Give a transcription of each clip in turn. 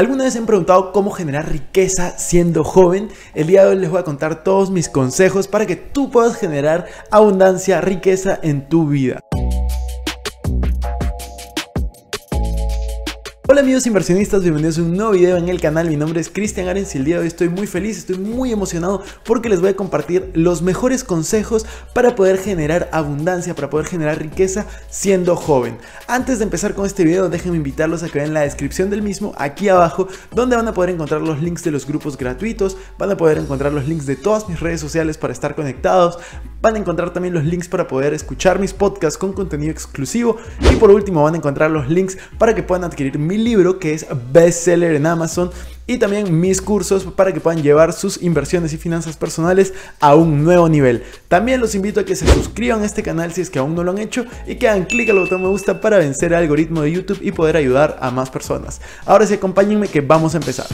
¿Alguna vez se han preguntado cómo generar riqueza siendo joven? El día de hoy les voy a contar todos mis consejos para que tú puedas generar abundancia, riqueza en tu vida. amigos inversionistas, bienvenidos a un nuevo video en el canal, mi nombre es Cristian Arens y el día de hoy estoy muy feliz, estoy muy emocionado porque les voy a compartir los mejores consejos para poder generar abundancia, para poder generar riqueza siendo joven. Antes de empezar con este video déjenme invitarlos a que vean la descripción del mismo aquí abajo donde van a poder encontrar los links de los grupos gratuitos, van a poder encontrar los links de todas mis redes sociales para estar conectados, van a encontrar también los links para poder escuchar mis podcasts con contenido exclusivo y por último van a encontrar los links para que puedan adquirir mi libro que es bestseller en Amazon y también mis cursos para que puedan llevar sus inversiones y finanzas personales a un nuevo nivel. También los invito a que se suscriban a este canal si es que aún no lo han hecho y que hagan clic al botón me gusta para vencer el algoritmo de YouTube y poder ayudar a más personas. Ahora sí, acompáñenme que vamos a empezar.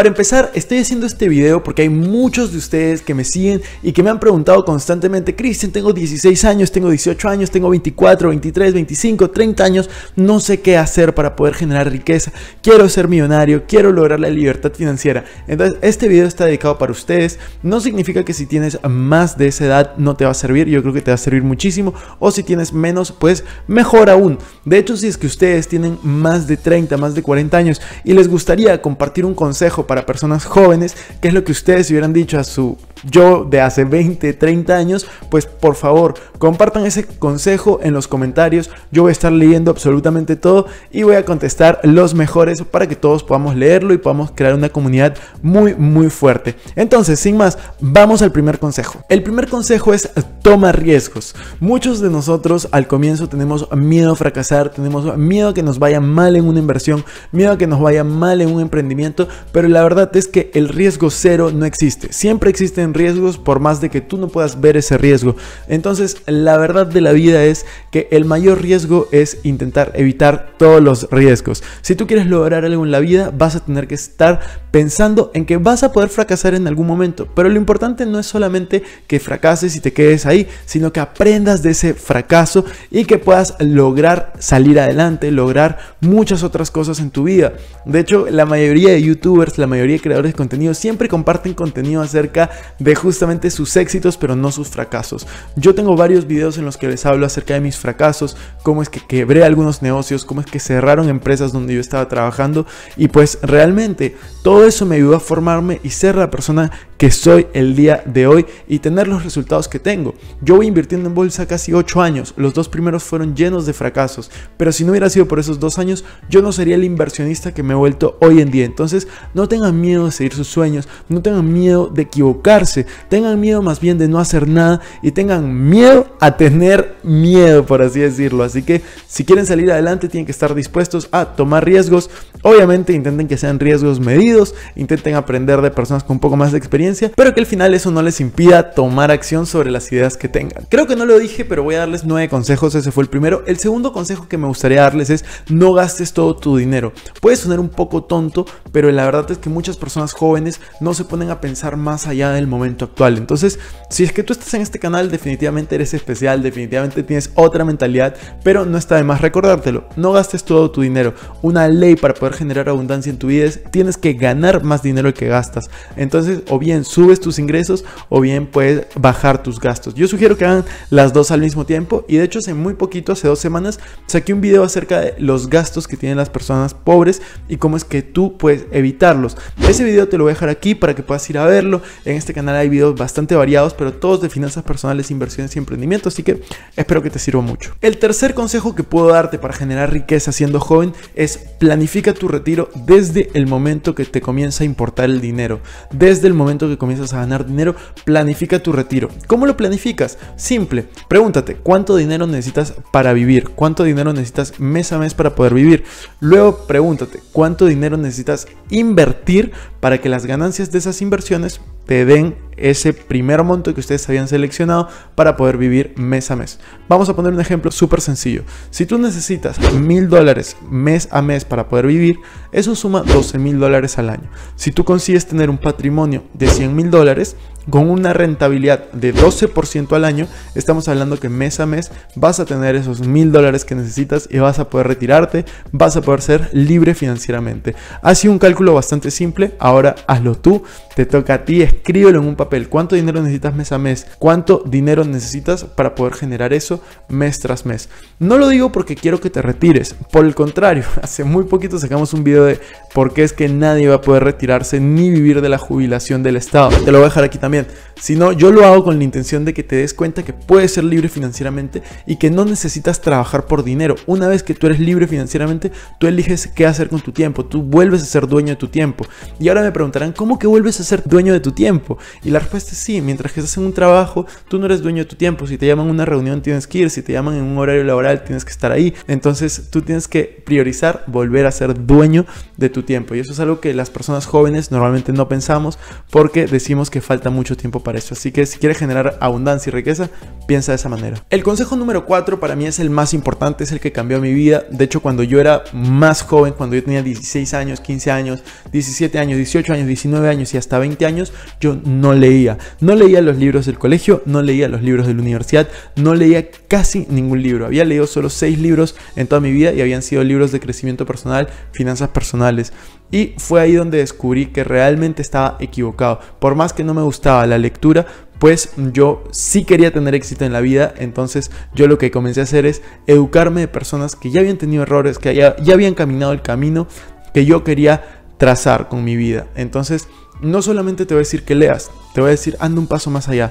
Para empezar, estoy haciendo este video porque hay muchos de ustedes que me siguen y que me han preguntado constantemente, Cristian, tengo 16 años, tengo 18 años, tengo 24, 23, 25, 30 años, no sé qué hacer para poder generar riqueza, quiero ser millonario, quiero lograr la libertad financiera. Entonces, este video está dedicado para ustedes. No significa que si tienes más de esa edad no te va a servir, yo creo que te va a servir muchísimo, o si tienes menos, pues mejor aún. De hecho, si es que ustedes tienen más de 30, más de 40 años y les gustaría compartir un consejo, para personas jóvenes, qué es lo que ustedes hubieran dicho a su yo de hace 20, 30 años, pues por favor compartan ese consejo en los comentarios. Yo voy a estar leyendo absolutamente todo y voy a contestar los mejores para que todos podamos leerlo y podamos crear una comunidad muy, muy fuerte. Entonces, sin más, vamos al primer consejo. El primer consejo es tomar riesgos. Muchos de nosotros al comienzo tenemos miedo a fracasar, tenemos miedo que nos vaya mal en una inversión, miedo que nos vaya mal en un emprendimiento, pero la la verdad es que el riesgo cero no existe. Siempre existen riesgos por más de que tú no puedas ver ese riesgo. Entonces, la verdad de la vida es que el mayor riesgo es intentar evitar todos los riesgos. Si tú quieres lograr algo en la vida, vas a tener que estar pensando en que vas a poder fracasar en algún momento. Pero lo importante no es solamente que fracases y te quedes ahí, sino que aprendas de ese fracaso y que puedas lograr salir adelante, lograr muchas otras cosas en tu vida. De hecho, la mayoría de youtubers, la mayoría de creadores de contenido siempre comparten contenido acerca de justamente sus éxitos, pero no sus fracasos. Yo tengo varios videos en los que les hablo acerca de mis fracasos, cómo es que quebré algunos negocios, cómo es que cerraron empresas donde yo estaba trabajando y pues realmente todo eso me ayudó a formarme y ser la persona que soy el día de hoy y tener los resultados que tengo. Yo voy invirtiendo en bolsa casi 8 años, los dos primeros fueron llenos de fracasos, pero si no hubiera sido por esos dos años, yo no sería el inversionista que me he vuelto hoy en día. Entonces, no tengan miedo de seguir sus sueños, no tengan miedo de equivocarse, tengan miedo más bien de no hacer nada y tengan miedo a tener miedo, por así decirlo. Así que si quieren salir adelante tienen que estar dispuestos a tomar riesgos. Obviamente intenten que sean riesgos medidos, intenten aprender de personas con un poco más de experiencia, pero que al final eso no les impida tomar acción sobre las ideas que tengan. Creo que no lo dije, pero voy a darles nueve consejos, ese fue el primero. El segundo consejo que me gustaría darles es no gastes todo tu dinero. Puede sonar un poco tonto, pero la verdad es que muchas personas jóvenes no se ponen a pensar más allá del momento actual. Entonces, si es que tú estás en este canal, definitivamente eres especial, definitivamente tienes otra mentalidad, pero no está de más recordártelo. No gastes todo tu dinero. Una ley para poder generar abundancia en tu vida es tienes que ganar más dinero que gastas. Entonces, o bien subes tus ingresos o bien puedes bajar tus gastos. Yo sugiero que hagan las dos al mismo tiempo y de hecho hace muy poquito, hace dos semanas, saqué un video acerca de los gastos que tienen las personas pobres y cómo es que tú puedes evitarlos. Ese video te lo voy a dejar aquí para que puedas ir a verlo. En este canal hay videos bastante variados, pero todos de finanzas personales, inversiones y emprendimiento, así que espero que te sirva mucho. El tercer consejo que puedo darte para generar riqueza siendo joven es planifica tu retiro desde el momento que te comienza a importar el dinero. Desde el momento que comienzas a ganar dinero, planifica tu retiro. ¿Cómo lo planificas? Simple, pregúntate cuánto dinero necesitas para vivir, cuánto dinero necesitas mes a mes para poder vivir. Luego pregúntate cuánto dinero necesitas invertir तीर para que las ganancias de esas inversiones te den ese primer monto que ustedes habían seleccionado para poder vivir mes a mes. Vamos a poner un ejemplo súper sencillo. Si tú necesitas mil dólares mes a mes para poder vivir, eso suma 12 mil dólares al año. Si tú consigues tener un patrimonio de 100 mil dólares, con una rentabilidad de 12% al año, estamos hablando que mes a mes vas a tener esos mil dólares que necesitas y vas a poder retirarte, vas a poder ser libre financieramente. Ha sido un cálculo bastante simple. Ahora hazlo tú, te toca a ti, escríbelo en un papel. ¿Cuánto dinero necesitas mes a mes? ¿Cuánto dinero necesitas para poder generar eso mes tras mes? No lo digo porque quiero que te retires. Por el contrario, hace muy poquito sacamos un video de por qué es que nadie va a poder retirarse ni vivir de la jubilación del Estado. Te lo voy a dejar aquí también. Si no, yo lo hago con la intención de que te des cuenta que puedes ser libre financieramente y que no necesitas trabajar por dinero. Una vez que tú eres libre financieramente, tú eliges qué hacer con tu tiempo. Tú vuelves a ser dueño de tu tiempo. Y ahora me preguntarán, ¿cómo que vuelves a ser dueño de tu tiempo? Y la respuesta es sí, mientras que estás en un trabajo, tú no eres dueño de tu tiempo. Si te llaman a una reunión, tienes que ir. Si te llaman en un horario laboral, tienes que estar ahí. Entonces tú tienes que priorizar volver a ser dueño de tu tiempo. Y eso es algo que las personas jóvenes normalmente no pensamos porque decimos que falta mucho tiempo para eso. Así que si quieres generar abundancia y riqueza, piensa de esa manera. El consejo número 4 para mí es el más importante, es el que cambió mi vida. De hecho, cuando yo era más joven, cuando yo tenía 16 años, 15 años, 17 años, 18 años, 19 años y hasta 20 años, yo no leía. No leía los libros del colegio, no leía los libros de la universidad, no leía casi ningún libro. Había leído solo 6 libros en toda mi vida y habían sido libros de crecimiento personal, finanzas personales. Y fue ahí donde descubrí que realmente estaba equivocado. Por más que no me gustaba la lectura, pues yo sí quería tener éxito en la vida, entonces yo lo que comencé a hacer es educarme de personas que ya habían tenido errores, que ya, habían caminado el camino que yo quería trazar con mi vida. Entonces, no solamente te voy a decir que leas, te voy a decir anda un paso más allá.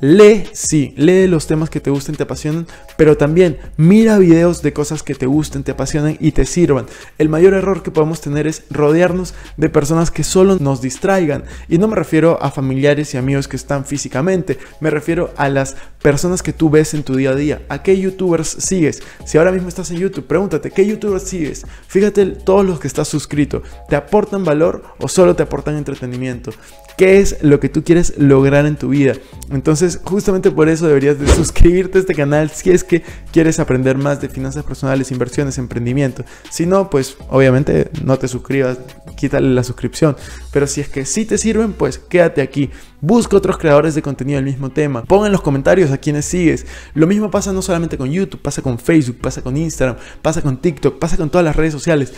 Lee, sí, lee los temas que te gusten, te apasionan, pero también mira videos de cosas que te gusten, te apasionan y te sirvan. El mayor error que podemos tener es rodearnos de personas que solo nos distraigan. Y no me refiero a familiares y amigos que están físicamente, me refiero a las personas que tú ves en tu día a día. ¿A qué youtubers sigues? Si ahora mismo estás en YouTube, pregúntate, ¿qué youtubers sigues? Fíjate todos los que estás suscrito. ¿Te aportan valor o solo te aportan entretenimiento? qué es lo que tú quieres lograr en tu vida. Entonces, justamente por eso deberías de suscribirte a este canal si es que quieres aprender más de finanzas personales, inversiones, emprendimiento. Si no, pues obviamente no te suscribas, quítale la suscripción. Pero si es que sí te sirven, pues quédate aquí. Busca otros creadores de contenido del mismo tema. Pon en los comentarios a quienes sigues. Lo mismo pasa no solamente con YouTube, pasa con Facebook, pasa con Instagram, pasa con TikTok, pasa con todas las redes sociales.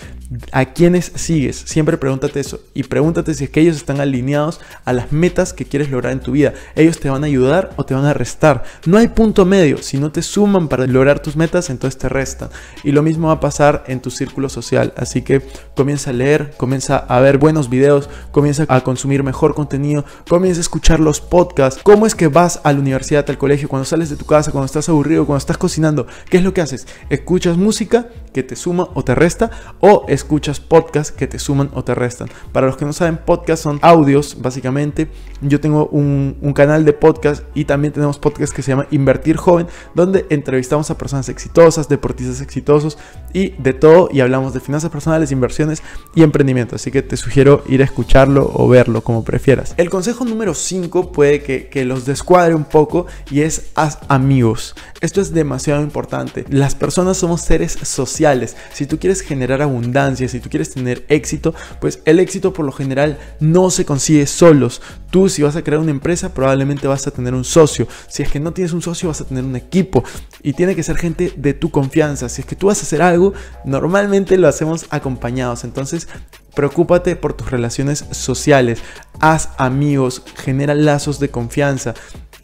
A quienes sigues. Siempre pregúntate eso. Y pregúntate si es que ellos están alineados a las metas que quieres lograr en tu vida. Ellos te van a ayudar o te van a restar. No hay punto medio. Si no te suman para lograr tus metas, entonces te restan. Y lo mismo va a pasar en tu círculo social. Así que comienza a leer, comienza a ver buenos videos, comienza a consumir mejor contenido, comienza a escuchar los podcasts, cómo es que vas a la universidad, al colegio, cuando sales de tu casa, cuando estás aburrido, cuando estás cocinando, ¿qué es lo que haces? ¿Escuchas música que te suma o te resta? ¿O escuchas podcasts que te suman o te restan? Para los que no saben, podcasts son audios, básicamente. Yo tengo un, canal de podcast y también tenemos podcast que se llama Invertir Joven, donde entrevistamos a personas exitosas, deportistas exitosos y de todo y hablamos de finanzas personales, inversiones y emprendimiento. Así que te sugiero ir a escucharlo o verlo como prefieras. El consejo número 5 puede que, los descuadre un poco y es haz amigos. Esto es demasiado importante. Las personas somos seres sociales. Si tú quieres generar abundancia, si tú quieres tener éxito, pues el éxito por lo general no se consigue solos. Tú si vas a crear una empresa probablemente vas a tener un socio. Si es que no tienes un socio vas a tener un equipo. Y tiene que ser gente de tu confianza. Si es que tú vas a hacer algo, normalmente lo hacemos acompañados. Entonces, preocúpate por tus relaciones sociales haz amigos, genera lazos de confianza.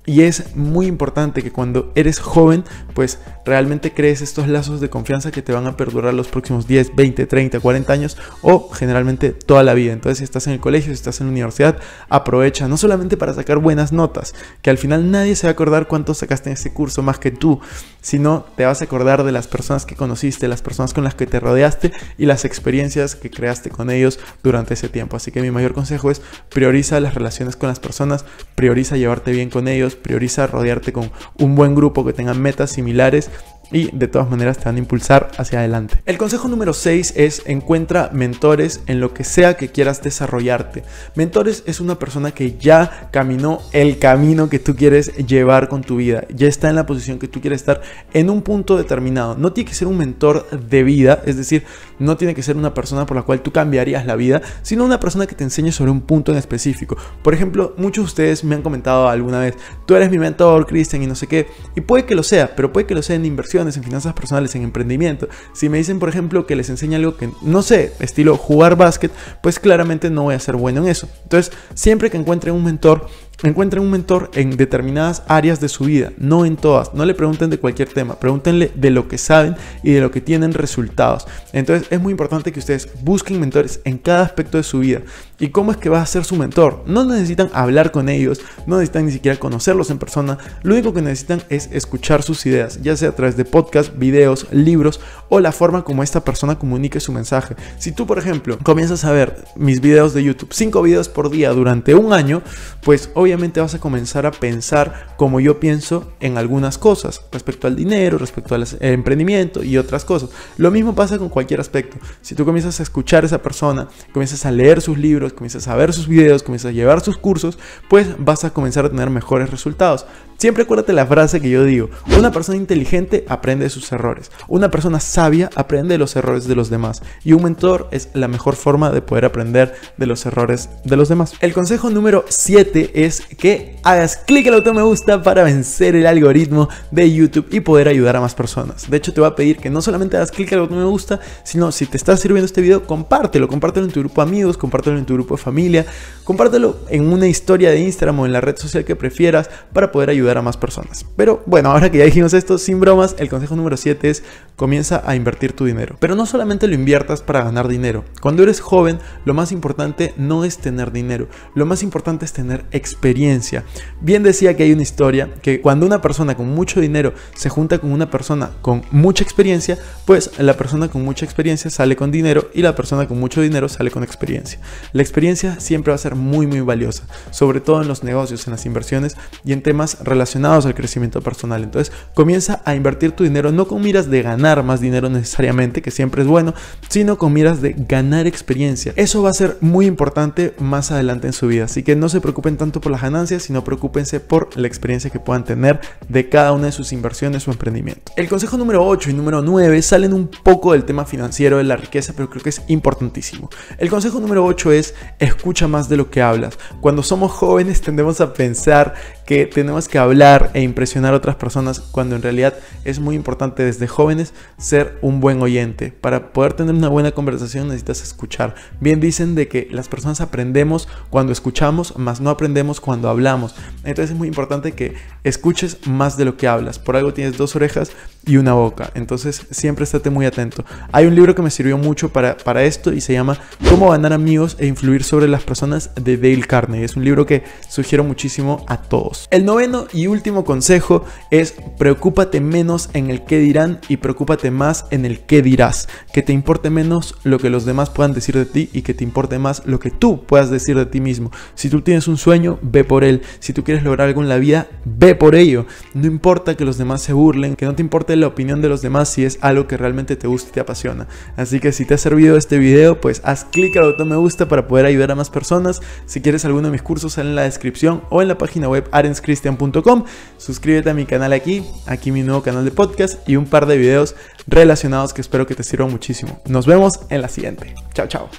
Y es muy importante que cuando eres joven, pues realmente crees estos lazos de confianza que te van a perdurar los próximos 10, 20, 30, 40 años o generalmente toda la vida. Entonces, si estás en el colegio, si estás en la universidad, aprovecha no solamente para sacar buenas notas, que al final nadie se va a acordar cuánto sacaste en ese curso más que tú, sino te vas a acordar de las personas que conociste, las personas con las que te rodeaste y las experiencias que creaste con ellos durante ese tiempo. Así que mi mayor consejo es prioriza las relaciones con las personas, prioriza llevarte bien con ellos, prioriza rodearte con un buen grupo que tenga metas similares y de todas maneras te van a impulsar hacia adelante. El consejo número 6 es encuentra mentores en lo que sea que quieras desarrollarte. Mentores es una persona que ya caminó el camino que tú quieres llevar con tu vida, ya está en la posición que tú quieres estar en un punto determinado. No tiene que ser un mentor de vida, es decir, no tiene que ser una persona por la cual tú cambiarías la vida, sino una persona que te enseñe sobre un punto en específico. Por ejemplo, muchos de ustedes me han comentado alguna vez, tú eres mi mentor, Christian, y no sé qué, y puede que lo sea, pero puede que lo sea en inversión en finanzas personales, en emprendimiento, si me dicen, por ejemplo, que les enseña algo que no sé, estilo jugar básquet, pues claramente no voy a ser bueno en eso. Entonces, siempre que encuentren un mentor, Encuentren un mentor en determinadas áreas de su vida, no en todas. No le pregunten de cualquier tema, pregúntenle de lo que saben y de lo que tienen resultados. Entonces es muy importante que ustedes busquen mentores en cada aspecto de su vida. ¿Y cómo es que va a ser su mentor? No necesitan hablar con ellos, no necesitan ni siquiera conocerlos en persona. Lo único que necesitan es escuchar sus ideas, ya sea a través de podcast, videos, libros o la forma como esta persona comunique su mensaje. Si tú, por ejemplo, comienzas a ver mis videos de YouTube, 5 videos por día durante un año, pues obviamente obviamente vas a comenzar a pensar como yo pienso en algunas cosas, respecto al dinero, respecto al emprendimiento y otras cosas. Lo mismo pasa con cualquier aspecto. Si tú comienzas a escuchar a esa persona, comienzas a leer sus libros, comienzas a ver sus videos, comienzas a llevar sus cursos, pues vas a comenzar a tener mejores resultados. Siempre acuérdate la frase que yo digo, una persona inteligente aprende de sus errores, una persona sabia aprende de los errores de los demás y un mentor es la mejor forma de poder aprender de los errores de los demás. El consejo número 7 es que hagas clic al auto me gusta para vencer el algoritmo de YouTube y poder ayudar a más personas. De hecho, te voy a pedir que no solamente hagas clic al botón me gusta, sino si te está sirviendo este video, compártelo. Compártelo en tu grupo de amigos, compártelo en tu grupo de familia, compártelo en una historia de Instagram o en la red social que prefieras para poder ayudar a más personas. Pero bueno, ahora que ya dijimos esto, sin bromas, el consejo número 7 es comienza a invertir tu dinero. Pero no solamente lo inviertas para ganar dinero. Cuando eres joven, lo más importante no es tener dinero, lo más importante es tener experiencia experiencia. Bien decía que hay una historia que cuando una persona con mucho dinero se junta con una persona con mucha experiencia, pues la persona con mucha experiencia sale con dinero y la persona con mucho dinero sale con experiencia. La experiencia siempre va a ser muy muy valiosa, sobre todo en los negocios, en las inversiones y en temas relacionados al crecimiento personal. Entonces comienza a invertir tu dinero no con miras de ganar más dinero necesariamente, que siempre es bueno, sino con miras de ganar experiencia. Eso va a ser muy importante más adelante en su vida, así que no se preocupen tanto por ganancias y sino preocúpense por la experiencia que puedan tener de cada una de sus inversiones o emprendimiento. El consejo número 8 y número 9 salen un poco del tema financiero de la riqueza, pero creo que es importantísimo. El consejo número 8 es escucha más de lo que hablas. Cuando somos jóvenes tendemos a pensar que tenemos que hablar e impresionar a otras personas cuando en realidad es muy importante desde jóvenes ser un buen oyente. Para poder tener una buena conversación necesitas escuchar. Bien dicen de que las personas aprendemos cuando escuchamos, más no aprendemos cuando hablamos. Entonces es muy importante que escuches más de lo que hablas. Por algo tienes dos orejas y una boca. Entonces siempre estate muy atento. Hay un libro que me sirvió mucho para, para esto y se llama Cómo ganar amigos e influir sobre las personas de Dale Carnegie. Es un libro que sugiero muchísimo a todos. El noveno y último consejo es preocúpate menos en el qué dirán y preocúpate más en el qué dirás. Que te importe menos lo que los demás puedan decir de ti y que te importe más lo que tú puedas decir de ti mismo. Si tú tienes un sueño, ve por él. Si tú quieres lograr algo en la vida, ve por ello. No importa que los demás se burlen, que no te importe la opinión de los demás si es algo que realmente te gusta y te apasiona. Así que si te ha servido este video, pues haz clic al botón me gusta para poder ayudar a más personas. Si quieres alguno de mis cursos, sale en la descripción o en la página web arenscristian.com. Suscríbete a mi canal aquí, aquí mi nuevo canal de podcast y un par de videos relacionados que espero que te sirvan muchísimo. Nos vemos en la siguiente. Chao, chao.